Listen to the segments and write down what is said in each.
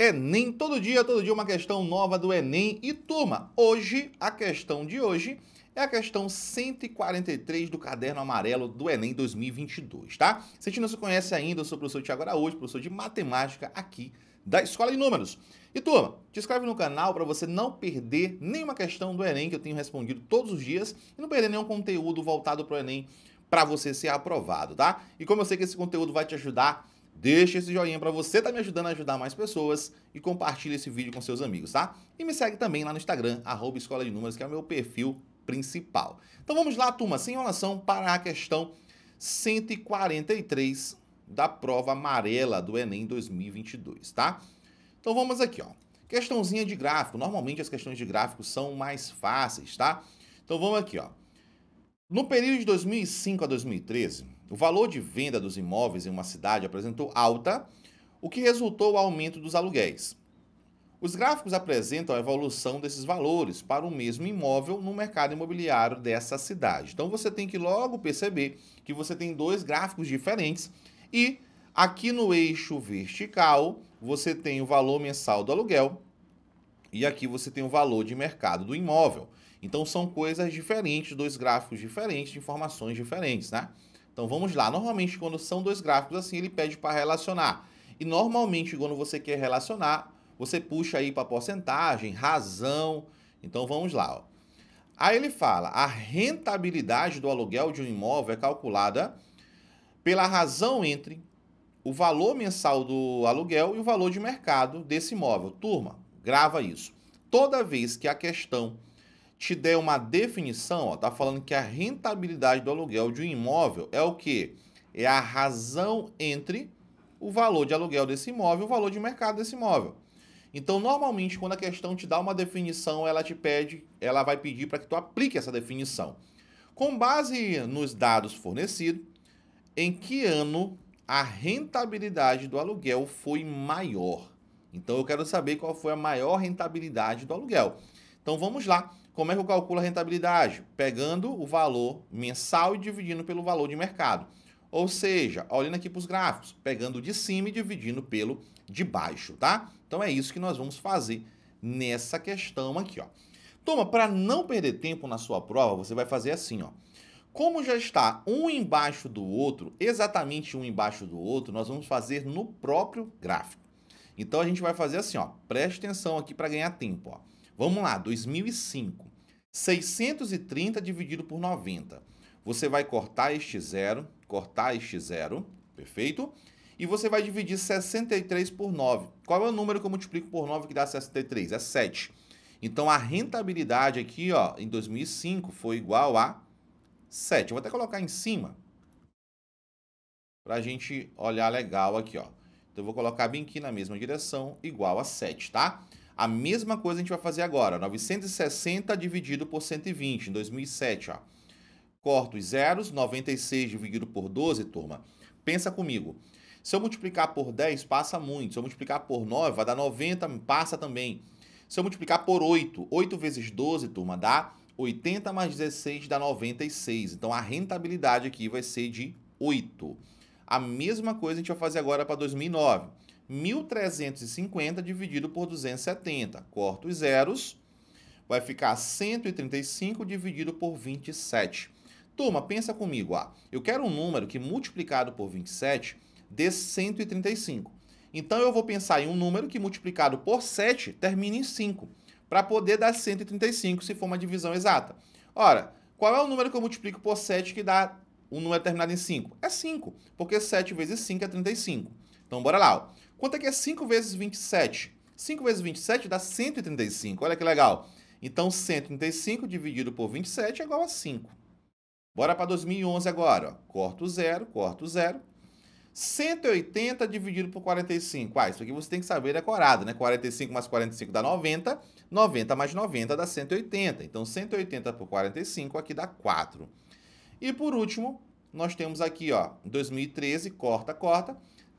Enem. Todo dia, todo dia uma questão nova do Enem. E turma, hoje, a questão de hoje é a questão 143 do caderno amarelo do Enem 2022, tá? Se a gente não se conhece ainda, eu sou o professor Tiago Araújo, professor de matemática aqui da Escola de Números. E turma, te inscreve no canal para você não perder nenhuma questão do Enem que eu tenho respondido todos os dias e não perder nenhum conteúdo voltado para o Enem para você ser aprovado, tá? E como eu sei que esse conteúdo vai te ajudar Deixa esse joinha para você tá me ajudando a ajudar mais pessoas e compartilha esse vídeo com seus amigos, tá? E me segue também lá no Instagram, arroba Escola de Números, que é o meu perfil principal. Então vamos lá, turma, sem enrolação, para a questão 143 da prova amarela do Enem 2022, tá? Então vamos aqui, ó. Questãozinha de gráfico. Normalmente as questões de gráfico são mais fáceis, tá? Então vamos aqui, ó. No período de 2005 a 2013, o valor de venda dos imóveis em uma cidade apresentou alta, o que resultou no aumento dos aluguéis. Os gráficos apresentam a evolução desses valores para o mesmo imóvel no mercado imobiliário dessa cidade. Então você tem que logo perceber que você tem dois gráficos diferentes e aqui no eixo vertical você tem o valor mensal do aluguel e aqui você tem o valor de mercado do imóvel. Então são coisas diferentes, dois gráficos diferentes, informações diferentes, né? Então vamos lá. Normalmente, quando são dois gráficos assim, ele pede para relacionar. E normalmente, quando você quer relacionar, você puxa aí para porcentagem, razão. Então vamos lá. Ó. Aí ele fala: a rentabilidade do aluguel de um imóvel é calculada pela razão entre o valor mensal do aluguel e o valor de mercado desse imóvel. Turma, grava isso. Toda vez que a questão te der uma definição, ó, tá falando que a rentabilidade do aluguel de um imóvel é o que? É a razão entre o valor de aluguel desse imóvel e o valor de mercado desse imóvel. Então, normalmente, quando a questão te dá uma definição, ela te pede, ela vai pedir para que tu aplique essa definição. Com base nos dados fornecidos, em que ano a rentabilidade do aluguel foi maior? Então, eu quero saber qual foi a maior rentabilidade do aluguel. Então, vamos lá. Como é que eu calculo a rentabilidade? Pegando o valor mensal e dividindo pelo valor de mercado. Ou seja, olhando aqui para os gráficos, pegando de cima e dividindo pelo de baixo, tá? Então é isso que nós vamos fazer nessa questão aqui, ó. Toma, para não perder tempo na sua prova, você vai fazer assim, ó. Como já está um embaixo do outro, exatamente um embaixo do outro, nós vamos fazer no próprio gráfico. Então a gente vai fazer assim, ó. Preste atenção aqui para ganhar tempo, ó. Vamos lá, 2005. 630 dividido por 90. Você vai cortar este zero, cortar este zero, perfeito? E você vai dividir 63 por 9. Qual é o número que eu multiplico por 9 que dá 63? É 7. Então a rentabilidade aqui, ó, em 2005 foi igual a 7. Eu vou até colocar em cima para a gente olhar legal aqui, ó. Então eu vou colocar bem aqui na mesma direção, igual a 7, tá? A mesma coisa a gente vai fazer agora. 960 dividido por 120, em 2007. Ó. Corto os zeros, 96 dividido por 12, turma. Pensa comigo. Se eu multiplicar por 10, passa muito. Se eu multiplicar por 9, vai dar 90, passa também. Se eu multiplicar por 8, 8 vezes 12, turma, dá 80 mais 16 dá 96. Então a rentabilidade aqui vai ser de 8. A mesma coisa a gente vai fazer agora para 2009. 1.350 dividido por 270. Corto os zeros, vai ficar 135 dividido por 27. Turma, pensa comigo. Ah, eu quero um número que multiplicado por 27 dê 135. Então eu vou pensar em um número que multiplicado por 7 termina em 5, para poder dar 135 se for uma divisão exata. Ora, qual é o número que eu multiplico por 7 que dá um número terminado em 5? É 5, porque 7 vezes 5 é 35. Então bora lá. Quanto é que é 5 vezes 27? 5 vezes 27 dá 135. Olha que legal. Então 135 dividido por 27 é igual a 5. Bora para 2011 agora. Ó. Corto zero, corto zero. 180 dividido por 45. Ah, isso aqui você tem que saber decorado, né? 45 mais 45 dá 90, 90 mais 90 dá 180. Então, 180 por 45 aqui dá 4. E por último, nós temos aqui, ó, 2013, corta, corta.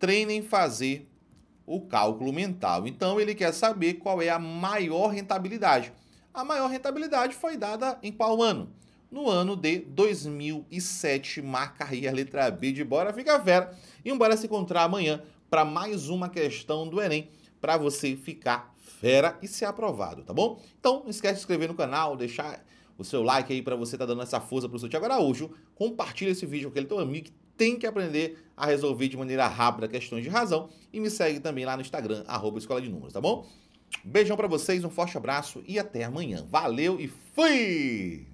treinem fazer o cálculo mental. Então ele quer saber qual é a maior rentabilidade. A maior rentabilidade foi dada em qual ano? No ano de 2007, marca aí a letra B de Bora Fica Fera. E embora se encontrar amanhã para mais uma questão do Enem, para você ficar fera e ser aprovado, tá bom? Então, não esquece de se inscrever no canal, deixar o seu like aí para você estar tá dando essa força para o seu Tiago Araújo. Compartilha esse vídeo com aquele teu amigo tem que aprender a resolver de maneira rápida questões de razão. E me segue também lá no Instagram, arroba Escola de Números, tá bom? Beijão para vocês, um forte abraço e até amanhã. Valeu e fui!